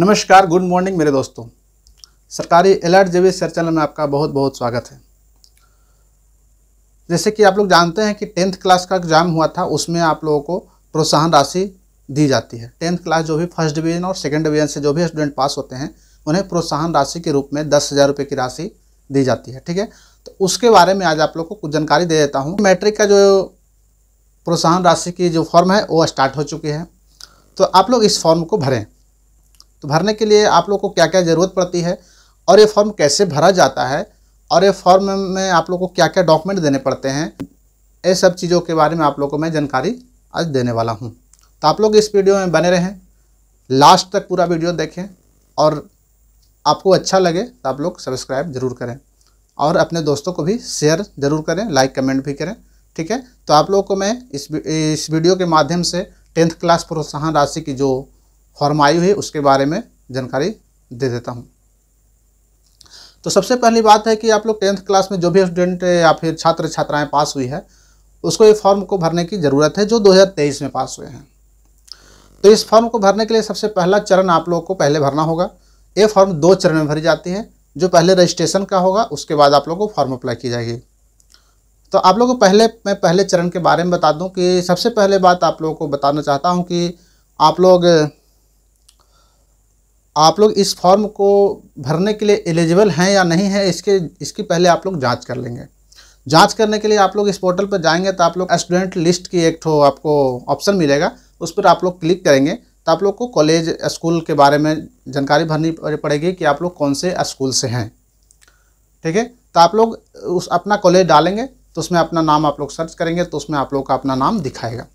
नमस्कार good morning मेरे दोस्तों सरकारी अलर्ट जेवी चैनल में आपका बहुत बहुत स्वागत है जैसे कि आप लोग जानते हैं कि टेंथ क्लास का एग्जाम हुआ था उसमें आप लोगों को प्रोत्साहन राशि दी जाती है टेंथ क्लास जो भी फर्स्ट डिवीजन और सेकेंड डिवीजन से जो भी स्टूडेंट पास होते हैं उन्हें प्रोत्साहन राशि के रूप में दस हज़ार रुपये की राशि दी जाती है ठीक है तो उसके बारे में आज आप लोग को कुछ जानकारी दे देता हूँ मैट्रिक का जो प्रोत्साहन राशि की जो फॉर्म है वो स्टार्ट हो चुकी है तो आप लोग इस फॉर्म को भरें तो भरने के लिए आप लोग को क्या क्या ज़रूरत पड़ती है और ये फॉर्म कैसे भरा जाता है और ये फॉर्म में आप लोग को क्या क्या डॉक्यूमेंट देने पड़ते हैं ये सब चीज़ों के बारे में आप लोग को मैं जानकारी आज देने वाला हूँ तो आप लोग इस वीडियो में बने रहें लास्ट तक पूरा वीडियो देखें और आपको अच्छा लगे तो आप लोग सब्सक्राइब ज़रूर करें और अपने दोस्तों को भी शेयर ज़रूर करें लाइक कमेंट भी करें ठीक है तो आप लोगों को मैं इस इस वीडियो के माध्यम से टेंथ क्लास प्रोत्साहन राशि की जो फॉर्म आई हुई उसके बारे में जानकारी दे देता हूँ तो सबसे पहली बात है कि आप लोग टेंथ क्लास में जो भी स्टूडेंट या फिर छात्र छात्राएं पास हुई है उसको ये फॉर्म को भरने की ज़रूरत है जो 2023 में पास हुए हैं तो इस फॉर्म को भरने के लिए सबसे पहला चरण आप लोगों को पहले भरना होगा ये फॉर्म दो चरण में भरी जाती है जो पहले रजिस्ट्रेशन का होगा उसके बाद आप लोग को फॉर्म अप्लाई की जाएगी तो आप लोग को पहले मैं पहले चरण के बारे में बता दूँ कि सबसे पहले बात आप लोगों को बताना चाहता हूँ कि आप लोग आप लोग इस फॉर्म को भरने के लिए एलिजिबल हैं या नहीं है इसके इसकी पहले आप लोग जांच कर लेंगे जांच करने के लिए आप लोग इस पोर्टल पर जाएंगे तो आप लोग स्टूडेंट लिस्ट की एक ठो आपको ऑप्शन मिलेगा उस पर आप लोग क्लिक करेंगे तो आप लोग को कॉलेज स्कूल के बारे में जानकारी भरनी पड़ेगी कि आप लोग कौन से स्कूल से हैं ठीक है तो आप लोग उस अपना कॉलेज डालेंगे तो उसमें अपना नाम आप लोग सर्च करेंगे तो उसमें आप लोग का अपना नाम दिखाएगा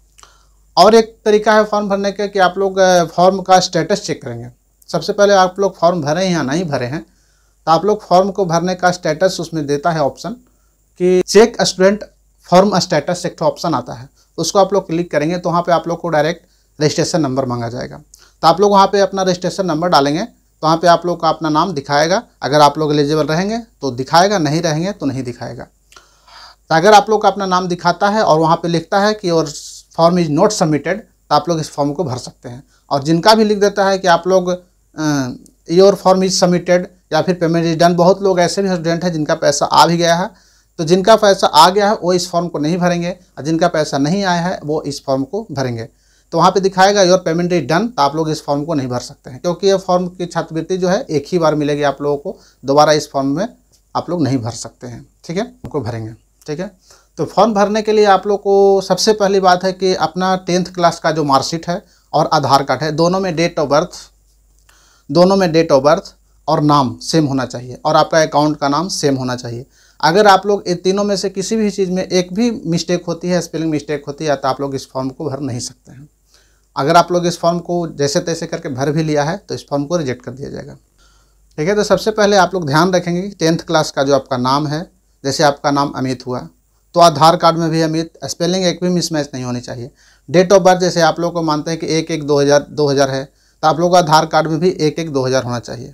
और एक तरीका है फॉर्म भरने का कि आप लोग फॉर्म का स्टेटस चेक करेंगे सबसे पहले आप लोग फॉर्म भरे हैं या नहीं भरे हैं तो आप लोग फॉर्म को भरने का स्टेटस उसमें देता है ऑप्शन कि चेक स्टूडेंट फॉर्म स्टेटस एक ऑप्शन आता है उसको आप लोग क्लिक करेंगे तो वहाँ पर आप लोग को डायरेक्ट रजिस्ट्रेशन नंबर मांगा जाएगा तो आप लोग वहाँ पर अपना रजिस्ट्रेशन नंबर डालेंगे तो वहाँ पर आप लोग का अपना नाम दिखाएगा अगर आप लोग एलिजिबल रहेंगे तो दिखाएगा नहीं रहेंगे तो नहीं दिखाएगा तो अगर आप लोग का अपना नाम दिखाता है और वहाँ पर लिखता है कि और फॉर्म इज़ नॉट सबमिटेड तो आप लोग इस फॉर्म को भर सकते हैं और जिनका भी लिख देता है कि आप लोग योर फॉर्म इज सबमिटेड या फिर पेमेंट इज डन बहुत लोग ऐसे भी स्टूडेंट हैं जिनका पैसा आ भी गया है तो जिनका पैसा आ गया है वो इस फॉर्म को नहीं भरेंगे और जिनका पैसा नहीं आया है वो इस फॉर्म को भरेंगे तो वहाँ पे दिखाएगा योर पेमेंट इज डन तो आप लोग इस फॉर्म को नहीं भर सकते हैं क्योंकि ये फॉर्म की छात्रवृत्ति जो है एक ही बार मिलेगी आप लोगों को दोबारा इस फॉर्म में आप लोग नहीं भर सकते हैं ठीक है उनको भरेंगे ठीक है तो फॉर्म भरने के लिए आप लोग को सबसे पहली बात है कि अपना टेंथ क्लास का जो मार्कशीट है और आधार कार्ड है दोनों में डेट ऑफ बर्थ दोनों में डेट ऑफ बर्थ और नाम सेम होना चाहिए और आपका अकाउंट का नाम सेम होना चाहिए अगर आप लोग इन तीनों में से किसी भी चीज़ में एक भी मिस्टेक होती है स्पेलिंग मिस्टेक होती है तो आप लोग इस फॉर्म को भर नहीं सकते हैं अगर आप लोग इस फॉर्म को जैसे तैसे करके भर भी लिया है तो इस फॉर्म को रिजेक्ट कर दिया जाएगा ठीक है तो सबसे पहले आप लोग ध्यान रखेंगे कि टेंथ क्लास का जो आपका नाम है जैसे आपका नाम अमित हुआ तो आधार कार्ड में भी अमित स्पेलिंग एक भी मिसमैच नहीं होनी चाहिए डेट ऑफ बर्थ जैसे आप लोग को मानते हैं कि एक एक दो हज़ार दो हज़ार है तो आप लोगों का आधार कार्ड में भी एक एक दो हज़ार होना चाहिए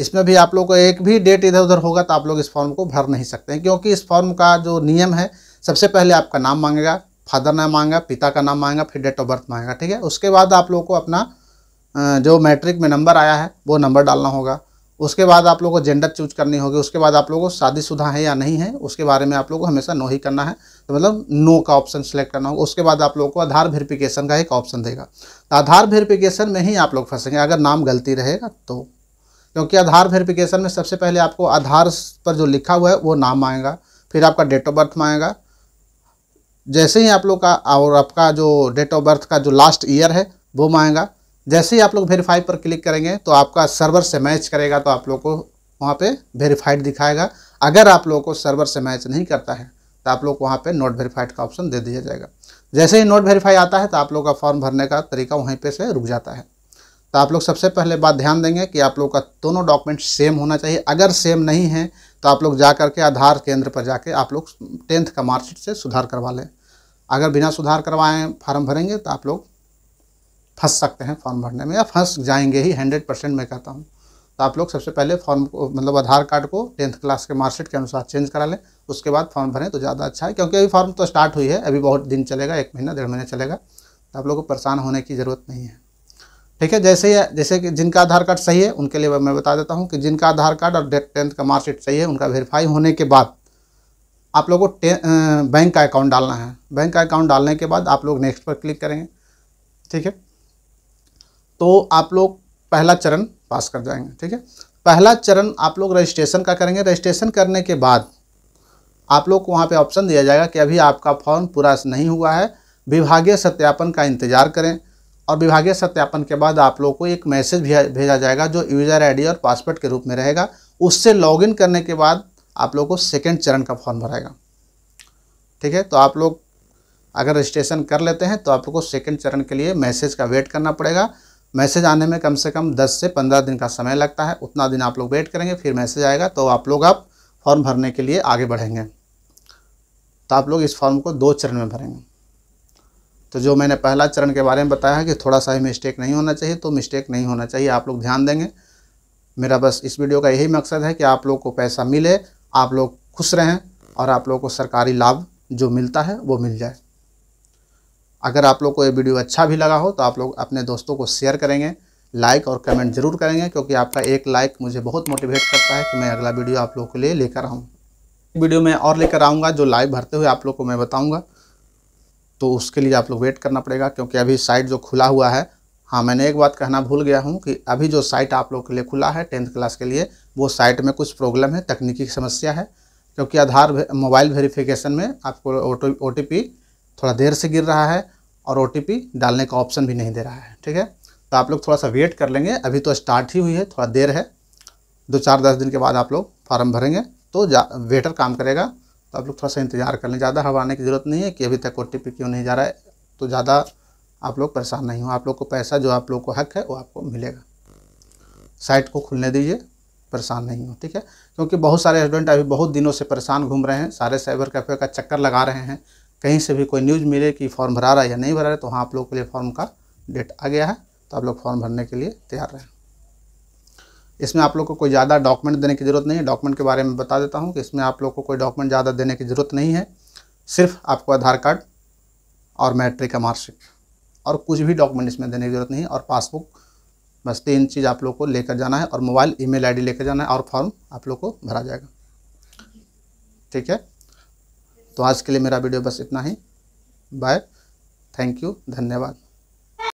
इसमें भी आप लोग को एक भी डेट इधर उधर होगा तो आप लोग इस फॉर्म को भर नहीं सकते हैं क्योंकि इस फॉर्म का जो नियम है सबसे पहले आपका नाम मांगेगा फादर नाम मांगेगा पिता का नाम मांगेगा फिर डेट ऑफ बर्थ मांगेगा ठीक है उसके बाद आप लोग को अपना जो मैट्रिक में नंबर आया है वो नंबर डालना होगा उसके बाद आप लोगों को जेंडर चूज करनी होगी उसके बाद आप लोगों को शादीशुदा है या नहीं है उसके बारे में आप लोगों को हमेशा नो ही करना है तो मतलब नो का ऑप्शन सेलेक्ट करना होगा उसके बाद आप लोगों को आधार वेरिफिकेशन का एक ऑप्शन देगा तो आधार वेरिफिकेशन में ही आप लोग फंसेंगे अगर नाम गलती रहेगा तो क्योंकि आधार वेरिफिकेशन में सबसे पहले आपको आधार पर जो लिखा हुआ है वो नाम आएगा फिर आपका डेट ऑफ बर्थ मांगेगा जैसे ही आप लोग का और आपका जो डेट ऑफ बर्थ का जो लास्ट ईयर है वो मांगेगा जैसे ही आप लोग वेरीफाई पर क्लिक करेंगे तो आपका सर्वर से मैच करेगा तो आप लोग को वहाँ पे वेरीफाइड दिखाएगा अगर आप लोगों को सर्वर से मैच नहीं करता है तो आप लोग वहाँ पर नोट वेरीफाइड का ऑप्शन दे दिया जाएगा जैसे ही नोट वेरीफाई आता है तो आप लोग का फॉर्म भरने का तरीका वहीं पर से रुक जाता है तो आप लोग सबसे पहले बात ध्यान देंगे कि आप लोग का दोनों डॉक्यूमेंट सेम होना चाहिए अगर सेम नहीं है तो आप लोग जा करके आधार केंद्र पर जाके आप लोग टेंथ का मार्कशीट से सुधार करवा लें अगर बिना सुधार करवाएं फॉर्म भरेंगे तो आप लोग फंस सकते हैं फॉर्म भरने में या फंस जाएंगे ही हंड्रेड परसेंट मैं कहता हूँ तो आप लोग सबसे पहले फॉर्म को मतलब आधार कार्ड को टेंथ क्लास के मार्कशीट के अनुसार चेंज करा लें उसके बाद फॉर्म भरें तो ज़्यादा अच्छा है क्योंकि अभी फॉर्म तो स्टार्ट हुई है अभी बहुत दिन चलेगा एक महीना डेढ़ महीना चलेगा तो आप लोग को परेशान होने की ज़रूरत नहीं है ठीक है जैसे ही जैसे कि जिनका आधार कार्ड सही है उनके लिए मैं बता देता हूँ कि जिनका आधार कार्ड और टेंथ का मार्कशीट सही है उनका वेरीफाई होने के बाद आप लोगों को बैंक का अकाउंट डालना है बैंक का अकाउंट डालने के बाद आप लोग नेक्स्ट पर क्लिक करेंगे ठीक है तो आप लोग पहला चरण पास कर जाएंगे ठीक है पहला चरण आप लोग रजिस्ट्रेशन का करेंगे रजिस्ट्रेशन करने के बाद आप लोग को वहाँ पे ऑप्शन दिया जाएगा कि अभी आपका फॉर्म पूरा नहीं हुआ है विभागीय सत्यापन का इंतज़ार करें और विभागीय सत्यापन के बाद आप लोग को एक मैसेज भेजा जाएगा जो यूज़र आई और पासवर्ड के रूप में रहेगा उससे लॉगिन करने के बाद आप लोग को सेकेंड चरण का फॉर्म भराएगा ठीक है तो आप लोग अगर रजिस्ट्रेशन कर लेते हैं तो आप लोग को सेकेंड चरण के लिए मैसेज का वेट करना पड़ेगा मैसेज आने में कम से कम 10 से 15 दिन का समय लगता है उतना दिन आप लोग वेट करेंगे फिर मैसेज आएगा तो आप लोग आप फॉर्म भरने के लिए आगे बढ़ेंगे तो आप लोग इस फॉर्म को दो चरण में भरेंगे तो जो मैंने पहला चरण के बारे में बताया है कि थोड़ा सा ही मिस्टेक नहीं होना चाहिए तो मिस्टेक नहीं होना चाहिए आप लोग ध्यान देंगे मेरा बस इस वीडियो का यही मकसद है कि आप लोग को पैसा मिले आप लोग खुश रहें और आप लोग को सरकारी लाभ जो मिलता है वो मिल जाए अगर आप लोग को ये वीडियो अच्छा भी लगा हो तो आप लोग अपने दोस्तों को शेयर करेंगे लाइक और कमेंट ज़रूर करेंगे क्योंकि आपका एक लाइक मुझे बहुत मोटिवेट करता है कि मैं अगला वीडियो आप लोग के लिए लेकर आऊँ वीडियो मैं और लेकर आऊँगा जो लाइव भरते हुए आप लोग को मैं बताऊँगा तो उसके लिए आप लोग वेट करना पड़ेगा क्योंकि अभी साइट जो खुला हुआ है हाँ मैंने एक बात कहना भूल गया हूँ कि अभी जो साइट आप लोग के लिए खुला है टेंथ क्लास के लिए वो साइट में कुछ प्रॉब्लम है तकनीकी समस्या है क्योंकि आधार मोबाइल वेरिफिकेशन में आपको ओ टी थोड़ा देर से गिर रहा है और ओ डालने का ऑप्शन भी नहीं दे रहा है ठीक है तो आप लोग थोड़ा सा वेट कर लेंगे अभी तो स्टार्ट ही हुई है थोड़ा देर है दो चार दस दिन के बाद आप लोग फॉर्म भरेंगे तो वेटर काम करेगा तो आप लोग थोड़ा सा इंतजार कर लें ज़्यादा हवाने की ज़रूरत नहीं है कि अभी तक ओ क्यों नहीं जा रहा है तो ज़्यादा आप लोग परेशान नहीं हो आप लोग को पैसा जो आप लोग को हक है वो आपको मिलेगा साइट को खुलने दीजिए परेशान नहीं हो ठीक है क्योंकि बहुत सारे स्टूडेंट अभी बहुत दिनों से परेशान घूम रहे हैं सारे साइबर कैफ़े का चक्कर लगा रहे हैं कहीं से भी कोई न्यूज़ मिले कि फॉर्म भरा रहा है या नहीं भरा रहा है तो वहाँ आप लोग के लिए फॉर्म का डेट आ गया है तो आप लोग फॉर्म भरने के लिए तैयार रहें इसमें आप लोग को कोई ज़्यादा डॉक्यूमेंट देने की ज़रूरत नहीं है डॉक्यूमेंट के बारे में बता देता हूँ कि इसमें आप लोग को कोई डॉक्यूमेंट ज़्यादा देने की ज़रूरत नहीं है सिर्फ आपको आधार कार्ड और मैट्रिक का मार्कशीट और कुछ भी डॉक्यूमेंट इसमें देने की ज़रूरत नहीं है और पासबुक बस तीन चीज़ आप लोग को लेकर जाना है और मोबाइल ईमेल आईडी लेकर जाना है और फॉर्म आप लोग को भरा जाएगा ठीक है तो आज के लिए मेरा वीडियो बस इतना ही बाय थैंक यू धन्यवाद